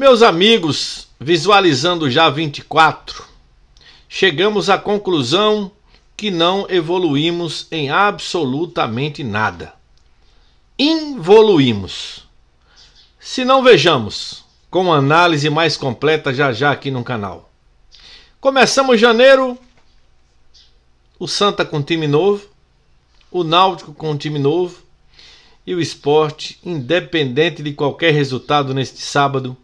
Meus amigos, visualizando já 24, chegamos à conclusão que não evoluímos em absolutamente nada. Involuímos. Se não vejamos, com uma análise mais completa já já aqui no canal. Começamos janeiro, o Santa com time novo, o Náutico com time novo e o esporte, independente de qualquer resultado neste sábado,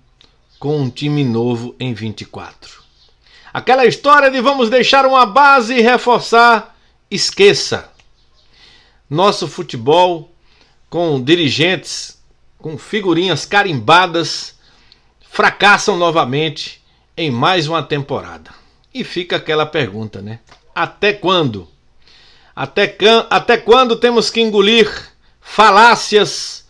com um time novo em 24. Aquela história de vamos deixar uma base e reforçar, esqueça. Nosso futebol com dirigentes, com figurinhas carimbadas, fracassam novamente em mais uma temporada. E fica aquela pergunta, né? Até quando? Até, can... Até quando temos que engolir falácias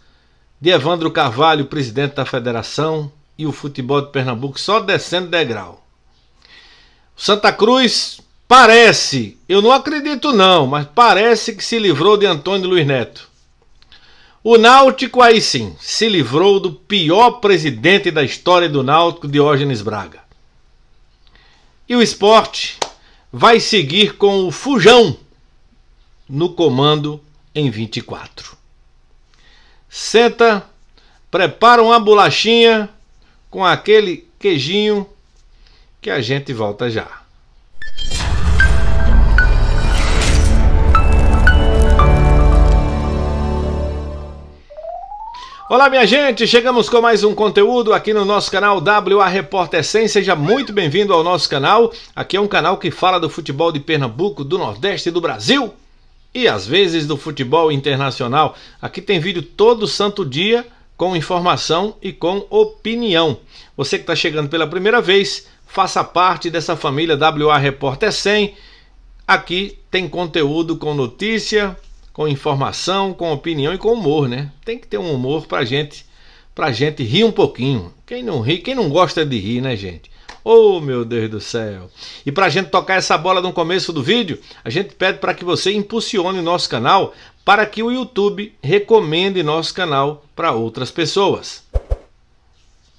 de Evandro Carvalho, presidente da federação, e o futebol de Pernambuco só descendo degrau. Santa Cruz parece, eu não acredito não, mas parece que se livrou de Antônio Luiz Neto. O Náutico aí sim, se livrou do pior presidente da história do Náutico, Diógenes Braga. E o esporte vai seguir com o Fujão no comando em 24. Senta, prepara uma bolachinha com aquele queijinho que a gente volta já. Olá, minha gente! Chegamos com mais um conteúdo aqui no nosso canal WA Repórter 100. Seja muito bem-vindo ao nosso canal. Aqui é um canal que fala do futebol de Pernambuco, do Nordeste e do Brasil e às vezes do futebol internacional. Aqui tem vídeo todo santo dia com informação e com opinião. Você que está chegando pela primeira vez, faça parte dessa família WA Repórter 100. Aqui tem conteúdo com notícia, com informação, com opinião e com humor, né? Tem que ter um humor para gente, pra gente rir um pouquinho. Quem não ri, quem não gosta de rir, né, gente? Oh, meu Deus do céu! E para a gente tocar essa bola no começo do vídeo, a gente pede para que você impulsione o nosso canal para que o YouTube recomende nosso canal para outras pessoas.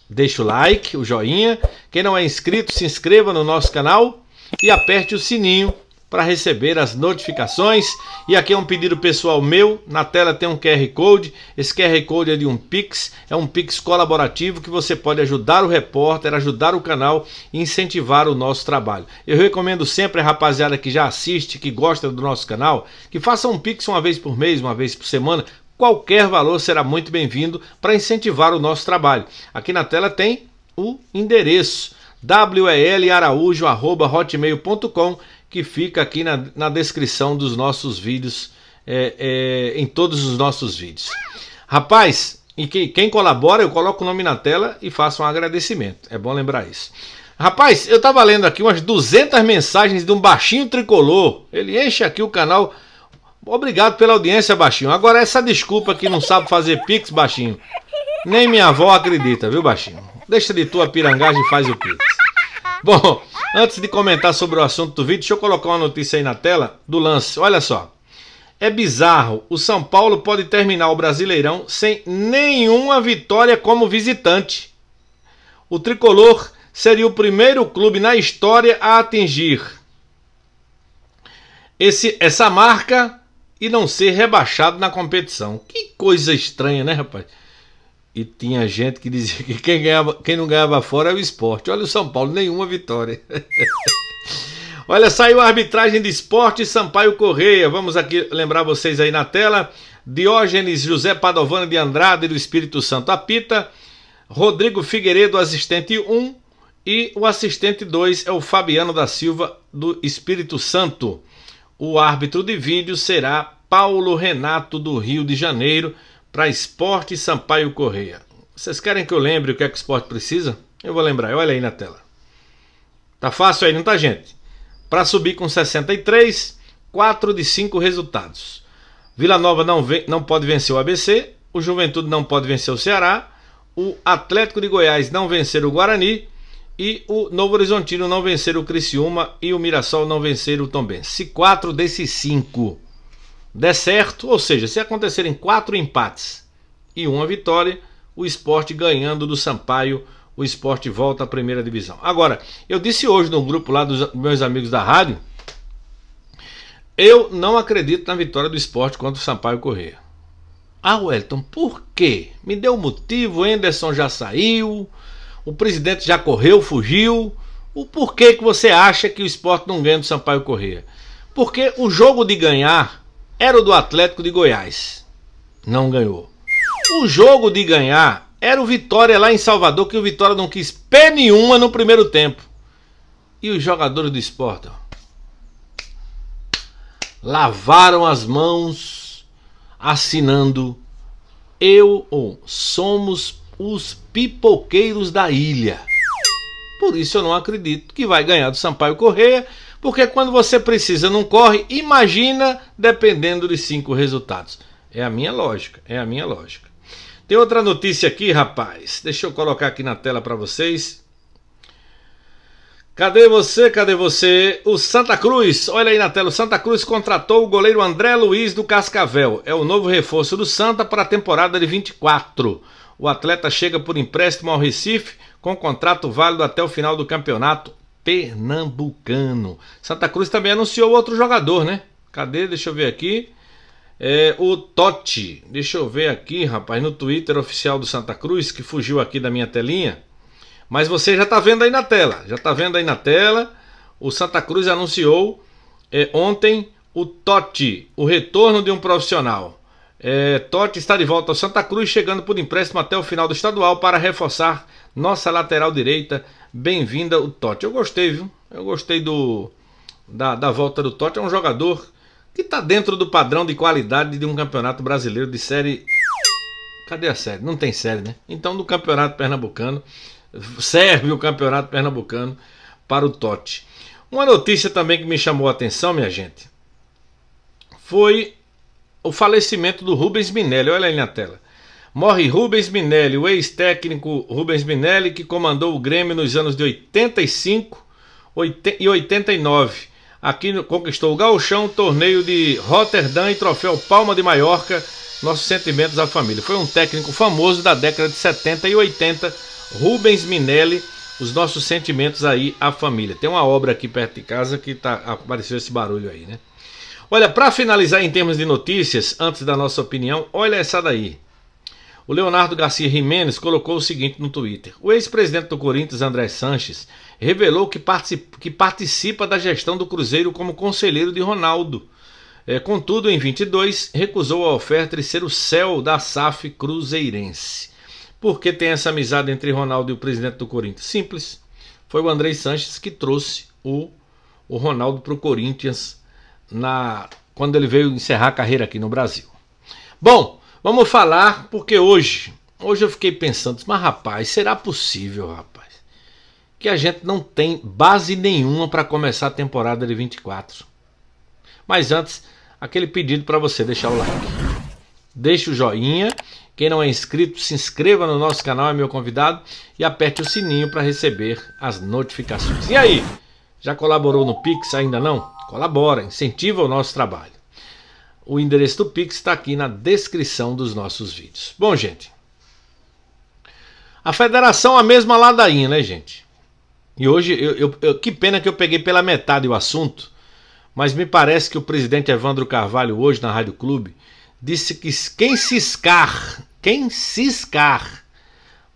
Deixe o like, o joinha. Quem não é inscrito, se inscreva no nosso canal e aperte o sininho para receber as notificações. E aqui é um pedido pessoal meu, na tela tem um QR Code. Esse QR Code é de um Pix, é um Pix colaborativo que você pode ajudar o repórter, ajudar o canal e incentivar o nosso trabalho. Eu recomendo sempre a rapaziada que já assiste, que gosta do nosso canal, que faça um Pix uma vez por mês, uma vez por semana, Qualquer valor será muito bem-vindo para incentivar o nosso trabalho. Aqui na tela tem o endereço hotmail.com que fica aqui na, na descrição dos nossos vídeos, é, é, em todos os nossos vídeos. Rapaz, e que, quem colabora, eu coloco o nome na tela e faço um agradecimento. É bom lembrar isso. Rapaz, eu estava lendo aqui umas 200 mensagens de um baixinho tricolor. Ele enche aqui o canal. Obrigado pela audiência, baixinho. Agora essa desculpa que não sabe fazer pix, baixinho. Nem minha avó acredita, viu, baixinho? Deixa de tua pirangagem e faz o pix. Bom, antes de comentar sobre o assunto do vídeo, deixa eu colocar uma notícia aí na tela do lance. Olha só. É bizarro. O São Paulo pode terminar o Brasileirão sem nenhuma vitória como visitante. O tricolor seria o primeiro clube na história a atingir esse, essa marca e não ser rebaixado na competição. Que coisa estranha, né, rapaz? E tinha gente que dizia que quem, ganhava, quem não ganhava fora é o esporte. Olha o São Paulo, nenhuma vitória. Olha, saiu a arbitragem de esporte Sampaio Correia. Vamos aqui lembrar vocês aí na tela. Diógenes José Padovano de Andrade do Espírito Santo apita. Rodrigo Figueiredo, assistente 1. E o assistente 2 é o Fabiano da Silva do Espírito Santo. O árbitro de vídeo será Paulo Renato do Rio de Janeiro para Esporte Sampaio Correia. Vocês querem que eu lembre o que é que o esporte precisa? Eu vou lembrar, olha aí na tela. Tá fácil aí, não tá, gente? Para subir com 63, 4 de 5 resultados. Vila Nova não, não pode vencer o ABC, o Juventude não pode vencer o Ceará, o Atlético de Goiás não vencer o Guarani e o Novo Horizontino não vencer o Criciúma e o Mirassol não vencer o Tombense. Se 4 desses 5 der certo, ou seja, se acontecerem quatro empates e uma vitória, o esporte ganhando do Sampaio, o esporte volta à primeira divisão. Agora, eu disse hoje no grupo lá dos meus amigos da rádio, eu não acredito na vitória do esporte contra o Sampaio Corrêa. Ah, Wellington, por quê? Me deu motivo, o Anderson já saiu, o presidente já correu, fugiu. O porquê que você acha que o esporte não ganha do Sampaio Corrêa? Porque o jogo de ganhar era o do Atlético de Goiás. Não ganhou. O jogo de ganhar era o Vitória lá em Salvador, que o Vitória não quis pé nenhuma no primeiro tempo. E os jogadores do esporte lavaram as mãos assinando eu ou oh, somos os pipoqueiros da ilha. Por isso eu não acredito que vai ganhar do Sampaio Correia porque quando você precisa, não corre, imagina dependendo de cinco resultados. É a minha lógica, é a minha lógica. Tem outra notícia aqui, rapaz. Deixa eu colocar aqui na tela para vocês. Cadê você? Cadê você? O Santa Cruz, olha aí na tela. O Santa Cruz contratou o goleiro André Luiz do Cascavel. É o novo reforço do Santa para a temporada de 24. O atleta chega por empréstimo ao Recife com contrato válido até o final do campeonato pernambucano. Santa Cruz também anunciou outro jogador, né? Cadê? Deixa eu ver aqui. É, o Totti. Deixa eu ver aqui, rapaz, no Twitter oficial do Santa Cruz, que fugiu aqui da minha telinha. Mas você já tá vendo aí na tela. Já tá vendo aí na tela. O Santa Cruz anunciou é, ontem o Totti, o retorno de um profissional. É, Totti está de volta ao Santa Cruz, chegando por empréstimo até o final do estadual para reforçar nossa lateral direita, bem-vinda o Totti. Eu gostei, viu? Eu gostei do da, da volta do Totti. É um jogador que está dentro do padrão de qualidade de um campeonato brasileiro de série. Cadê a série? Não tem série, né? Então, do campeonato pernambucano, serve o campeonato pernambucano para o Totti. Uma notícia também que me chamou a atenção, minha gente, foi o falecimento do Rubens Minelli. Olha aí na tela. Morre Rubens Minelli, o ex-técnico Rubens Minelli, que comandou o Grêmio nos anos de 85 e 89. Aqui conquistou o Gauchão, torneio de Rotterdam e troféu Palma de Maiorca. Nossos sentimentos à família. Foi um técnico famoso da década de 70 e 80, Rubens Minelli. Os nossos sentimentos aí à família. Tem uma obra aqui perto de casa que tá, apareceu esse barulho aí, né? Olha, para finalizar em termos de notícias, antes da nossa opinião, olha essa daí. O Leonardo Garcia Jimenez colocou o seguinte no Twitter: O ex-presidente do Corinthians, André Sanches, revelou que, participa, que participa da gestão do Cruzeiro como conselheiro de Ronaldo. É, contudo, em 22, recusou a oferta de ser o céu da SAF cruzeirense. Por que tem essa amizade entre Ronaldo e o presidente do Corinthians? Simples. Foi o André Sanches que trouxe o, o Ronaldo para o Corinthians na, quando ele veio encerrar a carreira aqui no Brasil. Bom, Vamos falar porque hoje, hoje eu fiquei pensando, mas rapaz, será possível, rapaz, que a gente não tem base nenhuma para começar a temporada de 24. Mas antes, aquele pedido para você deixar o like. Deixe o joinha, quem não é inscrito, se inscreva no nosso canal, é meu convidado, e aperte o sininho para receber as notificações. E aí, já colaborou no Pix ainda não? Colabora, incentiva o nosso trabalho. O endereço do Pix está aqui na descrição dos nossos vídeos. Bom, gente. A federação é a mesma ladainha, né, gente? E hoje, eu, eu, eu, que pena que eu peguei pela metade o assunto, mas me parece que o presidente Evandro Carvalho, hoje na Rádio Clube, disse que quem ciscar, quem ciscar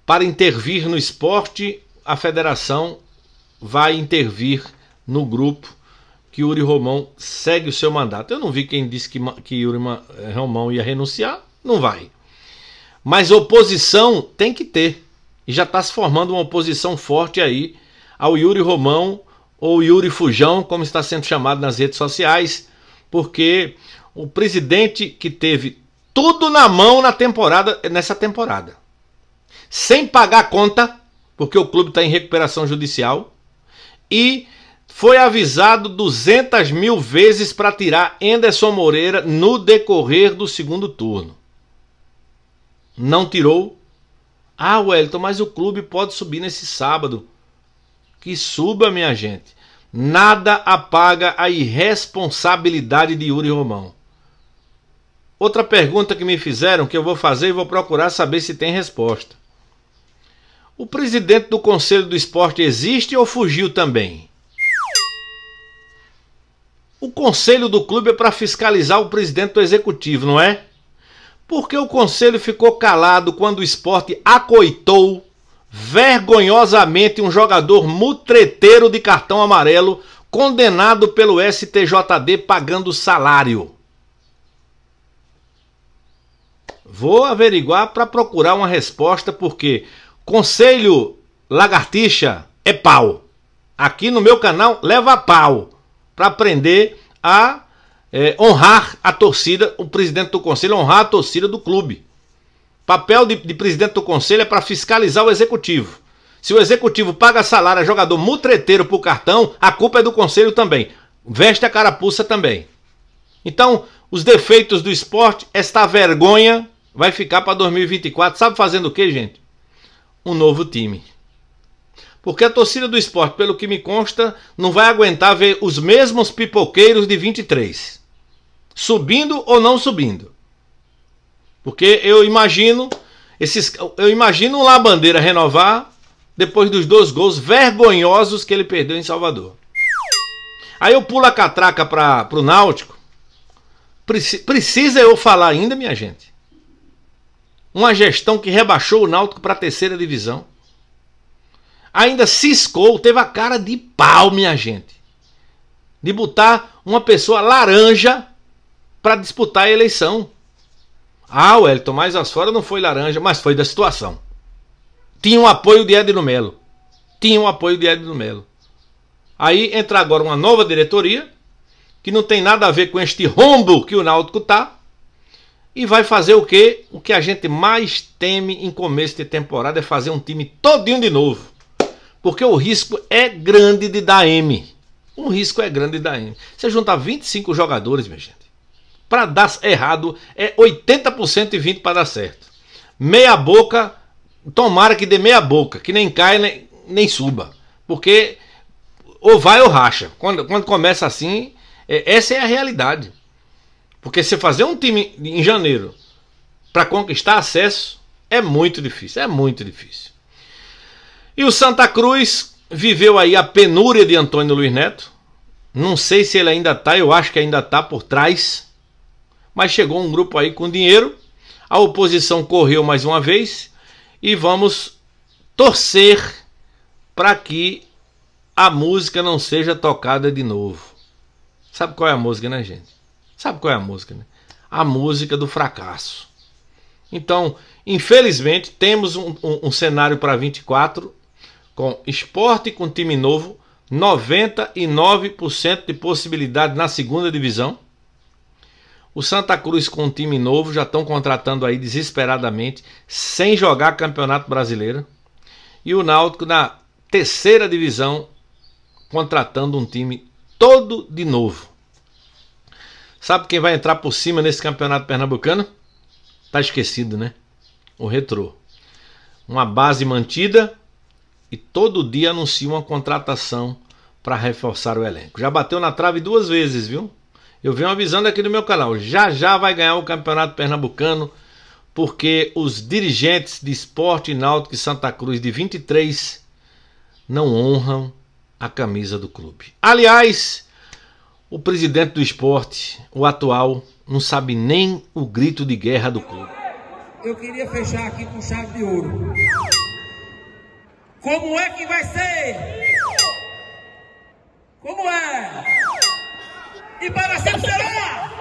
para intervir no esporte, a federação vai intervir no grupo que Yuri Romão segue o seu mandato. Eu não vi quem disse que, que Yuri eh, Romão ia renunciar, não vai. Mas oposição tem que ter. E já está se formando uma oposição forte aí ao Yuri Romão ou Yuri Fujão, como está sendo chamado nas redes sociais, porque o presidente que teve tudo na mão na temporada nessa temporada, sem pagar a conta, porque o clube está em recuperação judicial e foi avisado 200 mil vezes para tirar Enderson Moreira no decorrer do segundo turno. Não tirou. Ah, Wellington, mas o clube pode subir nesse sábado. Que suba, minha gente. Nada apaga a irresponsabilidade de Yuri Romão. Outra pergunta que me fizeram, que eu vou fazer e vou procurar saber se tem resposta. O presidente do Conselho do Esporte existe ou fugiu também? O conselho do clube é para fiscalizar o presidente do executivo, não é? Porque o conselho ficou calado quando o esporte acoitou vergonhosamente um jogador mutreteiro de cartão amarelo condenado pelo STJD pagando salário. Vou averiguar para procurar uma resposta, porque Conselho Lagartixa é pau. Aqui no meu canal leva pau para aprender a é, honrar a torcida, o presidente do conselho honrar a torcida do clube. Papel de, de presidente do conselho é para fiscalizar o executivo. Se o executivo paga salário a jogador mutreteiro por cartão, a culpa é do conselho também. Veste a carapuça também. Então, os defeitos do esporte, esta vergonha vai ficar para 2024. Sabe fazendo o que, gente? Um novo time. Porque a torcida do esporte, pelo que me consta, não vai aguentar ver os mesmos pipoqueiros de 23. Subindo ou não subindo. Porque eu imagino esses, eu imagino o Labandeira Bandeira renovar depois dos dois gols vergonhosos que ele perdeu em Salvador. Aí eu pulo a catraca para o Náutico. Preci, precisa eu falar ainda, minha gente? Uma gestão que rebaixou o Náutico para a terceira divisão ainda ciscou, teve a cara de pau, minha gente, de botar uma pessoa laranja para disputar a eleição. Ah, Wellington, mas as fora não foi laranja, mas foi da situação. Tinha o um apoio de Edno Melo. Tinha o um apoio de Edno Melo. Aí entra agora uma nova diretoria, que não tem nada a ver com este rombo que o Náutico tá, e vai fazer o que? O que a gente mais teme em começo de temporada é fazer um time todinho de novo. Porque o risco é grande de dar M. Um risco é grande de dar M. Você juntar 25 jogadores, minha gente. Para dar errado é 80% e 20% para dar certo. Meia boca, tomara que dê meia boca, que nem caia nem, nem suba. Porque ou vai ou racha. Quando, quando começa assim, é, essa é a realidade. Porque se fazer um time em janeiro para conquistar acesso é muito difícil, é muito difícil. E o Santa Cruz viveu aí a penúria de Antônio Luiz Neto. Não sei se ele ainda tá, eu acho que ainda tá por trás. Mas chegou um grupo aí com dinheiro. A oposição correu mais uma vez e vamos torcer para que a música não seja tocada de novo. Sabe qual é a música, né, gente? Sabe qual é a música, né? A música do fracasso. Então, infelizmente, temos um, um, um cenário para 24 com esporte com time novo, 99% de possibilidade na segunda divisão. O Santa Cruz com um time novo, já estão contratando aí desesperadamente, sem jogar Campeonato Brasileiro. E o Náutico na terceira divisão, contratando um time todo de novo. Sabe quem vai entrar por cima nesse Campeonato Pernambucano? Tá esquecido, né? O Retrô. Uma base mantida, e todo dia anuncia uma contratação para reforçar o elenco. Já bateu na trave duas vezes, viu? Eu venho avisando aqui no meu canal, já já vai ganhar o Campeonato Pernambucano, porque os dirigentes de Esporte Náutico e Santa Cruz de 23 não honram a camisa do clube. Aliás, o presidente do esporte, o atual, não sabe nem o grito de guerra do clube. Eu queria fechar aqui com chave de ouro. Como é que vai ser? Como é? E para sempre será!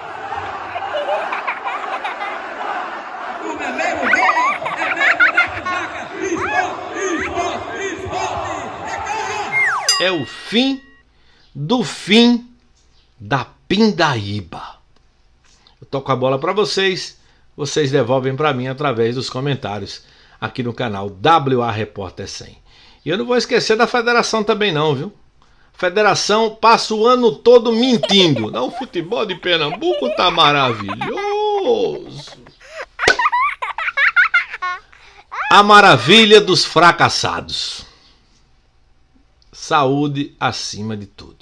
mesmo dele é mesmo da Esporte, esporte, esporte! É É o fim do fim da Pindaíba. Eu toco a bola para vocês, vocês devolvem para mim através dos comentários aqui no canal WA Repórter 100. E eu não vou esquecer da federação também, não, viu? Federação passa o ano todo mentindo. Não, o futebol de Pernambuco tá maravilhoso. A maravilha dos fracassados. Saúde acima de tudo.